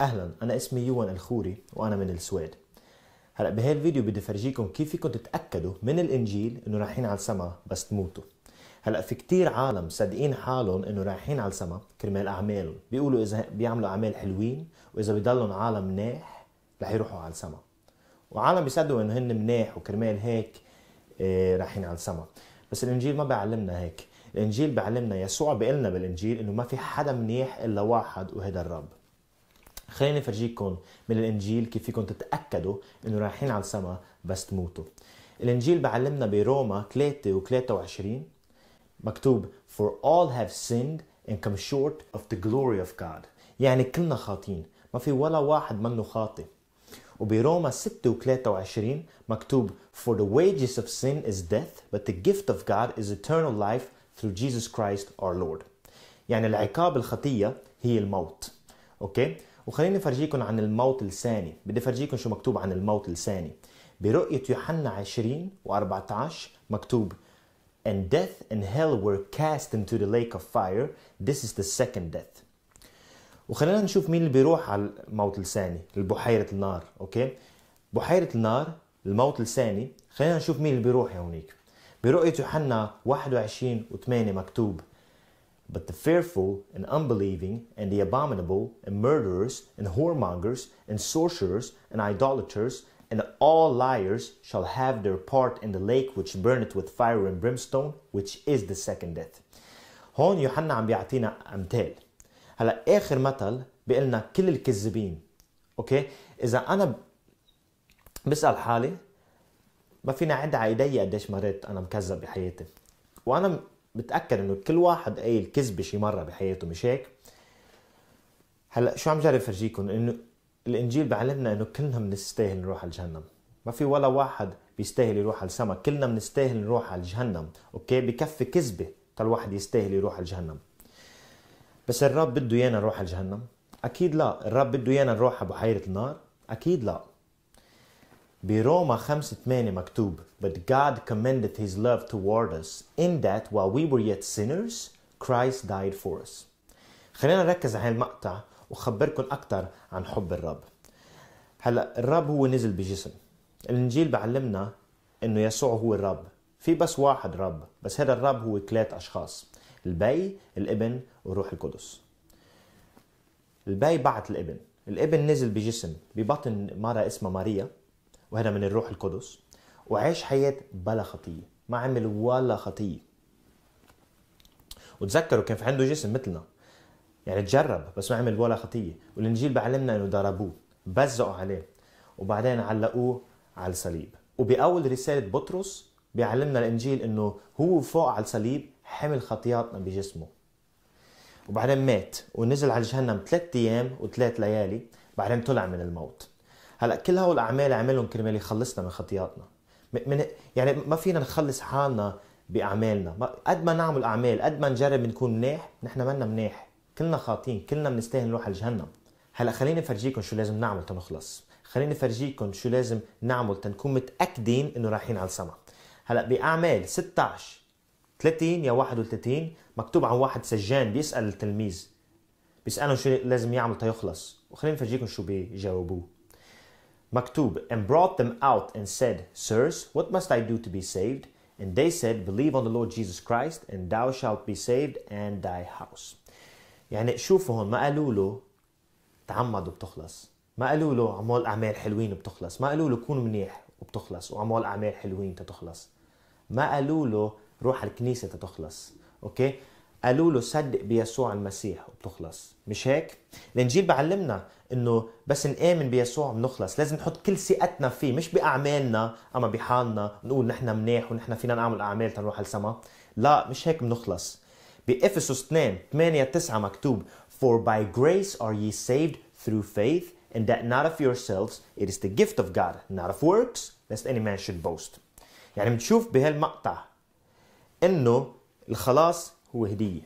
اهلا انا اسمي يوان الخوري وانا من السويد هلا بهذا الفيديو بدي فرجيكم كيف فيكم تتاكدوا من الانجيل انه رايحين على السما بس تموتوا هلا في كتير عالم صادقين حالهم انه رايحين على السما كرمال اعمالهم بيقولوا اذا بيعملوا اعمال حلوين واذا بضلهم عالم مناح رح يروحوا على السما وعالم بيصدقوا انه هن مناح وكرمال هيك إيه رايحين على السما بس الانجيل ما بيعلمنا هيك الانجيل بيعلمنا يسوع بيقلنا بالانجيل انه ما في حدا منيح الا واحد وهذا الرب خليني افرجيكم من الانجيل كيف فيكم تتاكدوا انه رايحين على السماء بس تموتوا الانجيل بعلمنا بروما 3 و23 مكتوب for all have sinned and come short of the glory of God يعني كلنا خاطئين، ما في ولا واحد منه خاطئ وبروما 6 و23 مكتوب for the wages of sin is death but the gift of God is eternal life through Jesus Christ our Lord يعني العقاب الخطية هي الموت اوكي وخليني افرجيكم عن الموت الثاني بدي افرجيكم شو مكتوب عن الموت الثاني برؤية يوحنا 20 و14 مكتوب And death and hell were cast into the lake of fire This is the second death وخلينا نشوف مين اللي بيروح على الموت الثاني، البحيرة النار اوكي بحيرة النار الموت الثاني، خلينا نشوف مين اللي بيروح هونيك برؤية يوحنا 21 و8 مكتوب But the fearful and unbelieving and the abominable and murderers and whoremongers and sorcerers and idolaters and all liars shall have their part in the lake which burneth with fire and brimstone, which is the second death. هون يوحنا عم بيعطينا امثال هلا اخر مثل بيقول لنا كل الكذابين اوكي اذا انا بسال حالي ما فينا عد على ايدي قديش مرات انا مكذب بحياتي وانا بتاكد انه كل واحد قايل كذبه شي مره بحياته مش هيك هلا شو عم جرب فرجيكم انه الانجيل بعلمنا انه كلنا بنستاهل نروح على جهنم ما في ولا واحد بيستاهل يروح على السما كلنا بنستاهل نروح على جهنم اوكي بكفي كذبه تا الواحد يستاهل يروح على جهنم بس الرب بده ايانا نروح على جهنم اكيد لا الرب بده ايانا نروح على بحيره النار اكيد لا بروما 5 8 مكتوب But God commended his love toward us in that while we were yet sinners Christ died for us خلينا نركز على هالمقطع وخبركم أكثر عن حب الرب هلا الرب هو نزل بجسم الانجيل بعلمنا انه يسوع هو الرب في بس واحد رب بس هذا الرب هو ثلاث اشخاص البي الابن والروح القدس البي بعت الابن الابن نزل بجسم ببطن مرة اسمها ماريا وهنا من الروح القدس وعاش حياة بلا خطية ما عمل ولا خطية وتذكروا كان في عنده جسم مثلنا يعني تجرب بس ما عمل ولا خطية والإنجيل بعلمنا إنه ضربوه بزقوا عليه وبعدين علقوه على الصليب وبأول رسالة بطرس بيعلمنا الإنجيل إنه هو فوق على الصليب حمل خطياتنا بجسمه وبعدين مات ونزل على جهنم ثلاث أيام وثلاث ليالي بعدين طلع من الموت هلا كل هول الاعمال عملهم كرمال يخلصنا من خطياتنا من يعني ما فينا نخلص حالنا باعمالنا قد ما نعمل اعمال قد ما نجرب نكون مناح نحن منا مناح كلنا خاطين كلنا بنستاهل نروح على جهنم هلا خليني افرجيكم شو لازم نعمل تنخلص خليني افرجيكم شو لازم نعمل تنكون متاكدين انه رايحين على السما هلا باعمال 16 30 يا 31 مكتوب عن واحد سجان بيسال التلميذ بيسالهم شو لازم يعمل تيخلص وخليني افرجيكم شو بيجاوبوه Maktub, and brought them out and said, Sirs, what must I do to be saved? And they said, Believe on the Lord Jesus Christ, and thou shalt be saved and thy house. يعني شوفوا هون ما قالوا له تعمدوا بتخلص ما قالوا له عمول اعمال حلوين بتخلص ما قالوا له كون منيح وبتخلص وعمول اعمال حلوين تتخلص ما قالوا له روح على الكنيسه تتخلص اوكي قالوا له صدق بيسوع المسيح وبتخلص مش هيك الانجيل بعلمنا انه بس نآمن بيسوع بنخلص لازم نحط كل ثقتنا فيه مش باعمالنا اما بحالنا نقول نحن منيح ونحن فينا نعمل اعمال تنروح على السما لا مش هيك بنخلص بإفسس 2 8 9 مكتوب For by grace are ye saved through faith and that not of yourselves it is the gift of God not of works lest any man should boast يعني بنشوف بهالمقطع انه الخلاص هو هديه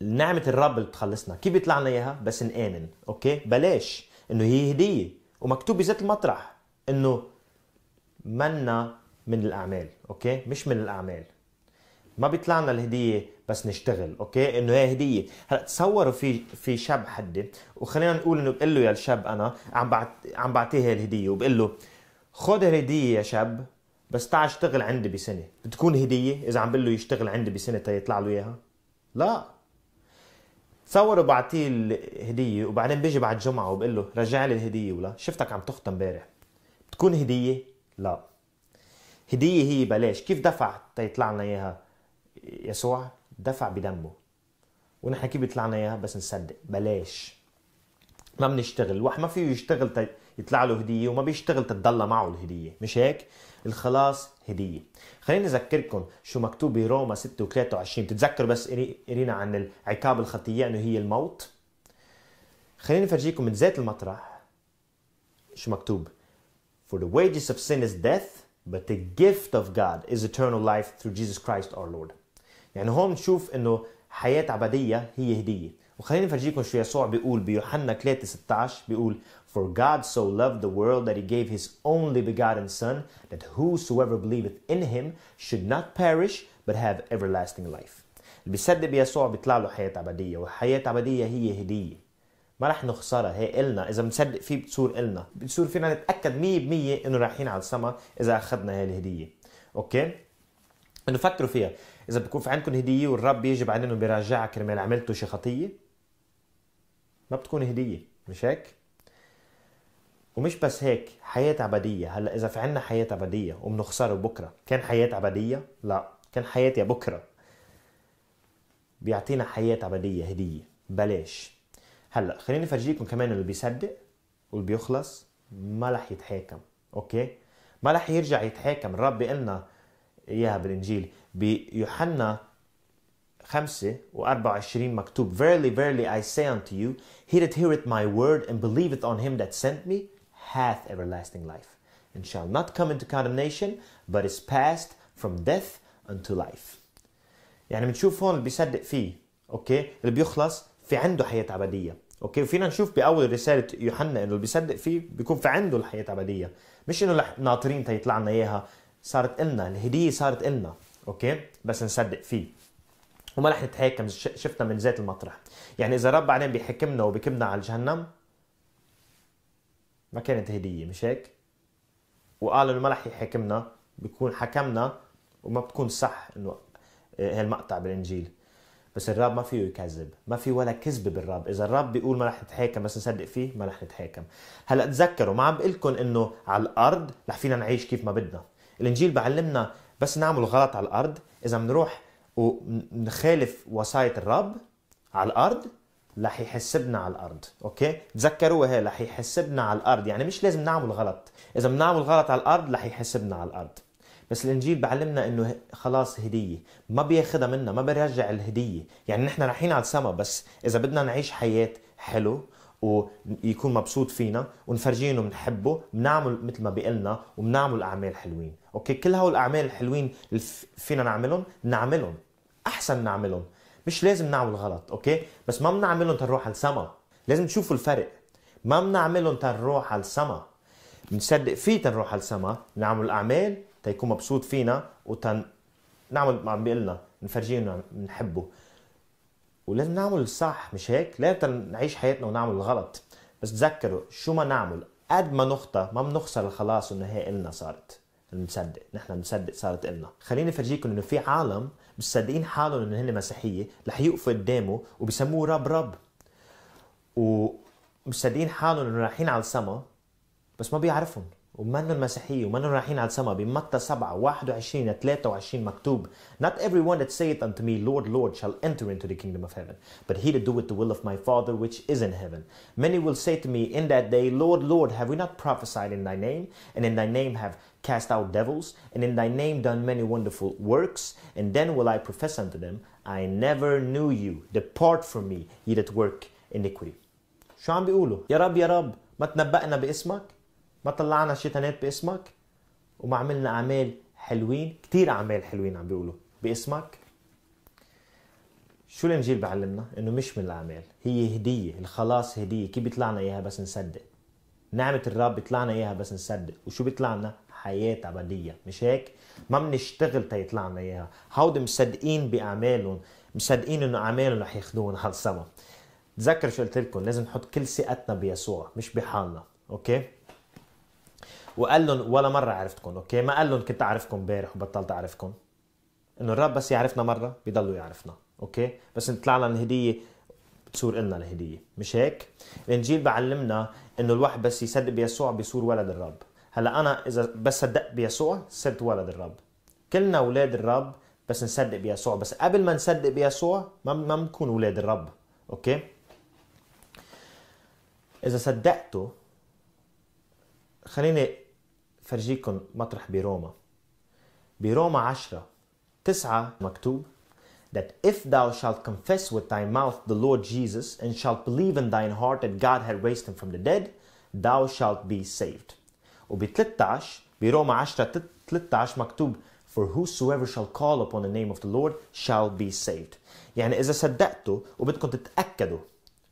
نعمه الرب اللي بتخلصنا كيف بيطلع لنا اياها بس نآمن اوكي بلاش انه هي هديه ومكتوب بذات المطرح انه منا من الاعمال اوكي مش من الاعمال ما بيطلع لنا الهديه بس نشتغل اوكي انه هي هديه هلا تصوروا في في شاب حدي وخلينا نقول انه بقول له يا الشاب انا عم بعت عم بعطيه الهديه وبقول له خذ هدية يا شاب بس تعال اشتغل عندي بسنه بتكون هديه اذا عم بقول له يشتغل عندي بسنه تيطلع له اياها لا تصور وبعطيه الهديه وبعدين بيجي بعد جمعه وبقول له رجع لي الهديه ولا شفتك عم تخطى امبارح بتكون هديه لا هديه هي بلاش كيف دفع تيطلع لنا اياها يسوع دفع بدمه ونحن كيف بيطلع لنا اياها بس نصدق بلاش ما بنشتغل الواحد ما فيه يشتغل يطلع له هديه وما بيشتغل تضل معه الهديه مش هيك الخلاص هديه خليني اذكركم شو مكتوب بروما 6 و23 بتتذكروا بس قرينا عن العقاب الخطيه انه هي الموت خليني افرجيكم من ذات المطرح شو مكتوب For the wages of sin is death but the gift of God is eternal life through Jesus Christ our Lord يعني هون نشوف انه حياة عبدية هي هدية وخليني افرجيكم شو يسوع بيقول بيوحنا 3 16 بيقول For God so loved the world that he gave his only begotten son that whosoever believeth in him should not perish but have everlasting life. اللي بيصدق بيسوع بيطلع له حياة أبدية والحياة الأبدية هي هدية ما رح نخسرها هي إلنا إذا بنصدق فيه بتصير إلنا بتصير فينا نتأكد 100% إنه رايحين على السما إذا أخذنا هي الهدية أوكي إنه فكروا فيها إذا بكون في عندكم هدية والرب بيجي بعدين بيرجعها كرمال عملتوا شي خطية ما بتكون هديه مش هيك ومش بس هيك حياة أبدية هلا إذا في عنا حياة أبدية وبنخسره بكرة كان حياة أبدية؟ لا كان حياة يا بكرة بيعطينا حياة أبدية هدية بلاش هلا خليني أفرجيكم كمان اللي بيصدق واللي بيخلص ما رح يتحاكم أوكي ما رح يرجع يتحاكم الرب لنا إياها بالإنجيل بيوحنا 5 و24 مكتوب Verily, verily, I say unto you, he that heareth my word and believeth on him that sent me hath everlasting life, and shall not come into condemnation, but is passed from death unto life. يعني بنشوف هون اللي بيصدق فيه، اوكي؟ اللي بيخلص في عنده حياة أبدية، اوكي؟ وفينا نشوف بأول رسالة يوحنا إنه اللي بيصدق فيه بيكون في عنده الحياة الأبدية، مش إنه ناطرين تيطلع لنا إياها، صارت إلنا، الهدية صارت إلنا، اوكي؟ بس نصدق فيه. وما رح نتحاكم شفنا من ذات المطرح يعني اذا رب بعدين بيحكمنا وبيكبنا على جهنم ما كانت هديه مش هيك وقال انه ما رح يحكمنا بيكون حكمنا وما بكون صح انه آه، هالمقطع بالانجيل بس الرب ما فيه يكذب ما في ولا كذب بالرب اذا الرب بيقول ما رح نتحاكم بس نصدق فيه ما رح نتحاكم هلا تذكروا ما عم بقول لكم انه على الارض رح فينا نعيش كيف ما بدنا الانجيل بعلمنا بس نعمل غلط على الارض اذا بنروح ونخالف وصايه الرب على الارض رح يحسبنا على الارض اوكي تذكروها رح يحسبنا على الارض يعني مش لازم نعمل غلط اذا بنعمل غلط على الارض رح يحسبنا على الارض بس الانجيل بعلمنا انه خلاص هديه ما بياخدها منا ما بيرجع الهديه يعني نحن رايحين على السما بس اذا بدنا نعيش حياه حلو ويكون مبسوط فينا ونفرجيه انه بنحبه بنعمل مثل ما بيقلنا وبنعمل اعمال حلوين اوكي كل هول الاعمال الحلوين اللي فينا نعملهم نعملهم احسن نعملهم مش لازم نعمل غلط اوكي بس ما بنعملهم تنروح على السما لازم تشوفوا الفرق ما بنعملهم تنروح على السما بنصدق فيه تنروح على السما نعمل اعمال تيكون مبسوط فينا وتن نعمل ما عم بيقلنا نفرجيه انه بنحبه ولازم نعمل الصح مش هيك؟ لا نعيش حياتنا ونعمل الغلط بس تذكروا شو ما نعمل قد ما نخطى ما بنخسر الخلاص انه هي النا صارت بنصدق نحن بنصدق صارت النا خليني افرجيكم انه في عالم مصدقين حالهم ان هن مسيحيه رح يقفوا قدامه وبسموه رب رب ومصدقين حالهم انه رايحين على السما بس ما بيعرفهم ومنهم المسيحية ومنهم رايحين على السماء بمتى 7 21 23 مكتوب Not everyone that saith unto me Lord Lord shall enter into the kingdom of heaven but he that doeth the will of my father which is in heaven Many will say to me in that day Lord Lord have we not prophesied in thy name and in thy name have cast out devils and in thy name done many wonderful works and then will I profess unto them I never knew you depart from me ye that work iniquity شو عم بيقولوا يا رب يا رب ما تنبأنا باسمك ما طلعنا شيطانات باسمك وما عملنا اعمال حلوين كثير اعمال حلوين عم بيقولوا باسمك شو الانجيل بعلمنا انه مش من الاعمال هي هديه الخلاص هديه كيف بيطلعنا اياها بس نصدق نعمة الرب بيطلعنا اياها بس نصدق وشو بيطلعنا حياة أبدية مش هيك ما بنشتغل تيطلعنا اياها هودي مصدقين بأعمالهم مصدقين انه أعمالهم رح ياخذوهم على السما تذكر شو قلت لكم لازم نحط كل ثقتنا بيسوع مش بحالنا اوكي وقال لهم ولا مره عرفتكم اوكي ما قال لهم كنت اعرفكم امبارح وبطلت اعرفكم انه الرب بس يعرفنا مره بضلوا يعرفنا اوكي بس نطلع لنا الهديه بتصور لنا الهديه مش هيك الانجيل بعلمنا انه الواحد بس يصدق بيسوع بيصور ولد الرب هلا انا اذا بس صدقت بيسوع صرت ولد الرب كلنا اولاد الرب بس نصدق بيسوع بس قبل ما نصدق بيسوع ما ما بنكون اولاد الرب اوكي اذا صدقته خليني فرجيكم مطرح بروما بروما عشرة تسعة مكتوب that if thou shalt confess with thy mouth the Lord Jesus and shalt believe in thine heart that God had raised him from the dead thou shalt be saved وب 13 بروما 10 13 مكتوب for whosoever shall call upon the name of the Lord shall be saved يعني إذا صدقتوا وبدكم تتأكدوا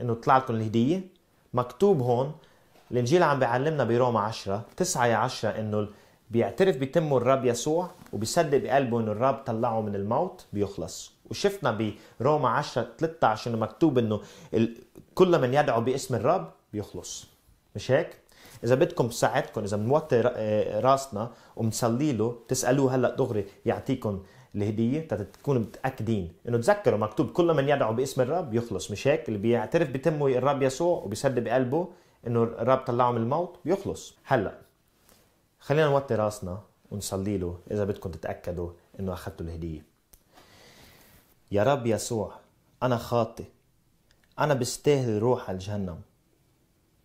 إنه طلعتكم الهدية مكتوب هون الانجيل عم بيعلمنا بروما 10 9 يا 10 انه بيعترف بتمه الرب يسوع وبيصدق بقلبه انه الرب طلعه من الموت بيخلص وشفنا بروما 10 13 انه مكتوب انه كل من يدعو باسم الرب بيخلص مش هيك؟ اذا بدكم بساعدكم اذا بنوطي آه، راسنا وبنصلي له تسالوه هلا دغري يعطيكم الهديه تكونوا متاكدين انه تذكروا مكتوب كل من يدعو باسم الرب يخلص مش هيك اللي بيعترف بتمه الرب يسوع وبيصدق بقلبه انه الرب طلعه من الموت بيخلص هلا خلينا نوطي راسنا ونصلي له اذا بدكم تتاكدوا انه اخذتوا الهديه يا رب يسوع انا خاطئ انا بستاهل روح على جهنم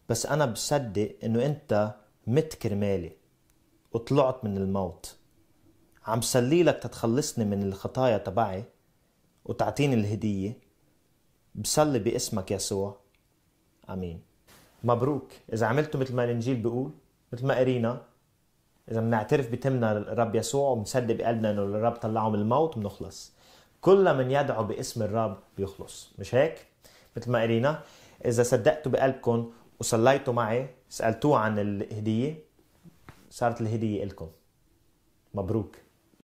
بس انا بصدق انه انت مت كرمالي وطلعت من الموت عم صلي لك تتخلصني من الخطايا تبعي وتعطيني الهديه بصلي باسمك يسوع امين مبروك اذا عملتوا مثل ما الانجيل بيقول مثل ما قرينا اذا بنعترف بتمنا الرب يسوع وبنصدق بقلبنا انه الرب طلعه من الموت بنخلص كل من يدعو باسم الرب بيخلص مش هيك مثل ما قرينا اذا صدقتوا بقلبكم وصليتوا معي سالتوه عن الهديه صارت الهديه لكم مبروك